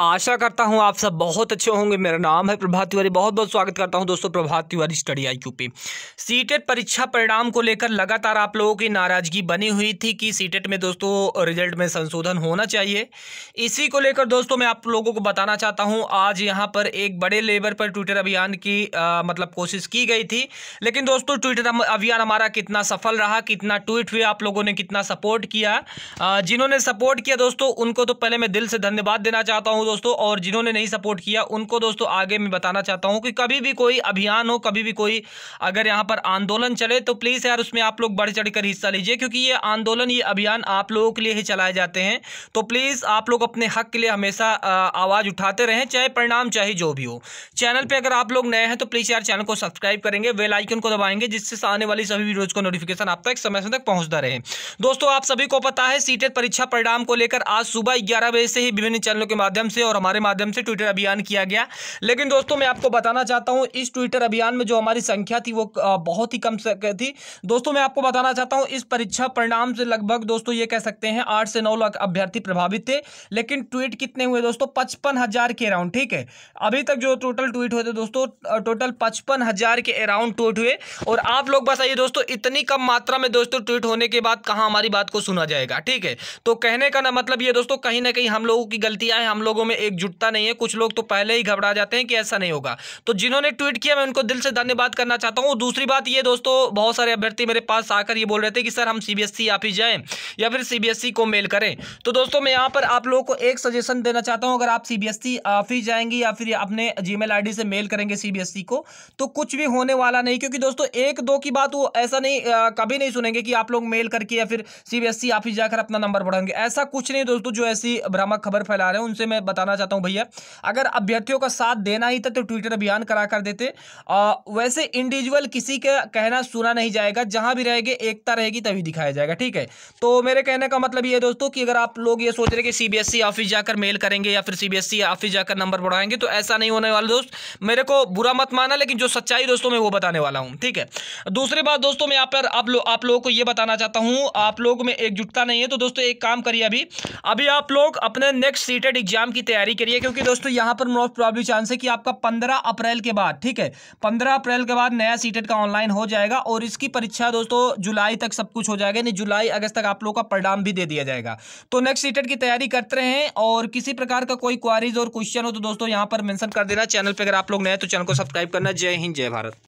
आशा करता हूँ आप सब बहुत अच्छे होंगे मेरा नाम है प्रभात तिवारी बहुत बहुत स्वागत करता हूँ दोस्तों Prabhat Tiwari study I Q पे सीटेट e परीक्षा परिणाम को लेकर लगातार आप लोगों की नाराज़गी बनी हुई थी कि सीटेट e में दोस्तों रिजल्ट में संशोधन होना चाहिए इसी को लेकर दोस्तों मैं आप लोगों को बताना चाहता हूँ आज यहाँ पर एक बड़े लेवल पर ट्विटर अभियान की आ, मतलब कोशिश की गई थी लेकिन दोस्तों ट्विटर अभियान हमारा कितना सफल रहा कितना ट्वीट हुए आप लोगों ने कितना सपोर्ट किया जिन्होंने सपोर्ट किया दोस्तों उनको तो पहले मैं दिल से धन्यवाद देना चाहता हूँ दोस्तों और जिन्होंने नहीं सपोर्ट किया उनको दोस्तों आगे मैं बताना चाहता हूँ कि कभी भी कोई अभियान हो कभी भी कोई अगर यहाँ पर आंदोलन चले तो प्लीज़ यार उसमें आप लोग बढ़ चढ़ हिस्सा लीजिए क्योंकि ये आंदोलन ये अभियान आप लोगों के लिए ही चलाए जाते हैं तो प्लीज़ आप लोग अपने हक के लिए हमेशा आवाज़ उठाते रहें चाहे परिणाम चाहे जो भी हो चैनल पर अगर आप लोग नए हैं तो प्लीज़ यार चैनल को सब्सक्राइब करेंगे वेलाइकन को दबाएंगे जिससे आने वाली सभी वीडियोज़ को नोटिफिकेशन आप तक समय समय तक पहुँचता रहे दोस्तों आप सभी को पता है सीटेट e परीक्षा परिणाम को लेकर आज सुबह ग्यारह बजे से ही विभिन्न चैनलों के माध्यम से से और हमारे माध्यम से ट्विटर अभियान किया गया लेकिन दोस्तों मैं आपको बताना चाहता हूँ इस ट्विटर अभियान में जो हमारी संख्या थी वो बहुत ही कम थी दोस्तों मैं आपको बताना चाहता हूँ इस परीक्षा परिणाम से लगभग दोस्तों ये कह सकते हैं आठ से नौ लाख अभ्यर्थी प्रभावित थे लेकिन ट्वीट कितने हुए दोस्तों पचपन के अराउंड ठीक है अभी तक जो टोटल ट्वीट हुए थे दोस्तों टोटल पचपन के अराउंड ट्वीट हुए और आप लोग बताइए दोस्तों इतनी कम मात्रा में दोस्तों ट्वीट होने के बाद कहाँ हमारी बात को सुना जाएगा ठीक है तो कहने का ना मतलब ये दोस्तों कहीं ना कहीं हम लोगों की गलतियां हैं हम लोगों में एकजुटता नहीं है कुछ लोग तो पहले ही घबरा जाते हैं कि ऐसा नहीं होगा तो जिन्होंने ट्वीट किया मैं उनको दिल से धन्यवाद करना चाहता हूँ दूसरी बात ये दोस्तों बहुत सारे अभ्यर्थी मेरे पास आकर ये बोल रहे थे कि सर हम सी e आप ही जाएँ या फिर सी e को मेल करें तो दोस्तों मैं यहाँ पर आप लोगों को एक सजेशन देना चाहता हूँ अगर आप सी बी e ही जाएंगे या फिर अपने जी मेल से मेल करेंगे सी को तो कुछ भी होने वाला नहीं क्योंकि दोस्तों एक दो की बात वो ऐसा नहीं आ, कभी नहीं सुनेंगे कि आप लोग मेल करके या फिर सी ऑफिस जाकर अपना नंबर बढ़ाएंगे ऐसा कुछ नहीं दोस्तों जो ऐसी भ्रामक खबर फैला रहे हैं उनसे मैं बताना चाहता हूँ भैया अगर अभ्यर्थियों का साथ देना ही था तो ट्विटर अभियान करा कर देते आ, वैसे इंडिविजुअल किसी का कहना सुना नहीं जाएगा जहाँ भी रहेगी एकता रहेगी तभी दिखाया जाएगा ठीक है तो मेरे कहने का मतलब ये दोस्तों कि अगर आप लोग ये सोच रहे कि सी ऑफिस e जाकर मेल करेंगे या फिर सी ऑफिस e जाकर नंबर बढ़ाएंगे तो ऐसा नहीं होने वाला दोस्त मेरे को बुरा मत माना लेकिन जो सच्चाई दोस्तों मैं वो बताने वाला हूँ ठीक है दूसरी बात दोस्तों मैं यहाँ पर आप लोग आप लोगों को ये बताना चाहता हूँ आप लोग में एकजुटता नहीं है तो दोस्तों एक काम करिए अभी अभी आप लोग अपने नेक्स्ट सीटेड एग्जाम की तैयारी करिए क्योंकि दोस्तों यहाँ पर मोस्ट प्रॉब्लम चांस है कि आपका पंद्रह अप्रैल के बाद ठीक है पंद्रह अप्रैल के बाद नया सीटेट e का ऑनलाइन हो जाएगा और इसकी परीक्षा दोस्तों जुलाई तक सब कुछ हो जाएगा यानी जुलाई अगस्त तक आप लोगों का परिणाम भी दे दिया जाएगा तो नेक्स्ट सीटेट e की तैयारी करते रहें और किसी प्रकार का कोई क्वारीज और क्वेश्चन हो तो दोस्तों यहाँ पर मैंसन कर देना चैनल पर अगर आप लोग नए तो चैनल को सब्सक्राइब करना जय हिंद जय भारत